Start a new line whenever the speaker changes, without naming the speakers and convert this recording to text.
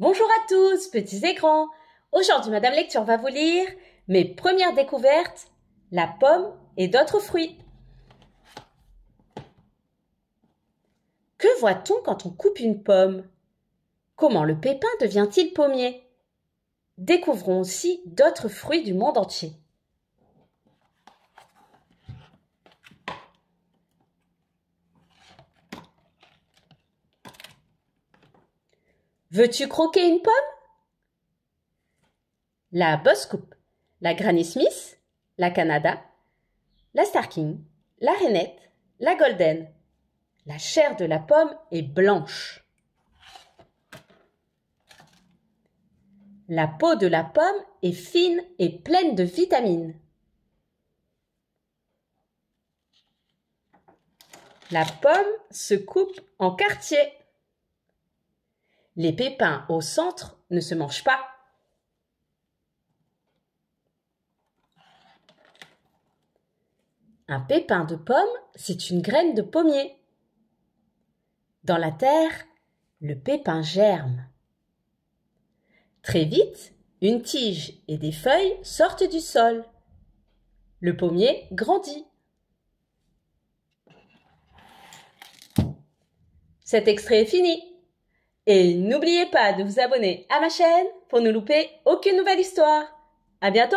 Bonjour à tous, petits et grands. Aujourd'hui, Madame Lecture va vous lire mes premières découvertes, la pomme et d'autres fruits. Que voit-on quand on coupe une pomme Comment le pépin devient-il pommier Découvrons aussi d'autres fruits du monde entier. Veux-tu croquer une pomme La Boss Coupe, la Granny Smith, la Canada, la Starking, la Renette, la Golden. La chair de la pomme est blanche. La peau de la pomme est fine et pleine de vitamines. La pomme se coupe en quartiers. Les pépins au centre ne se mangent pas. Un pépin de pomme, c'est une graine de pommier. Dans la terre, le pépin germe. Très vite, une tige et des feuilles sortent du sol. Le pommier grandit. Cet extrait est fini. Et n'oubliez pas de vous abonner à ma chaîne pour ne louper aucune nouvelle histoire. À bientôt!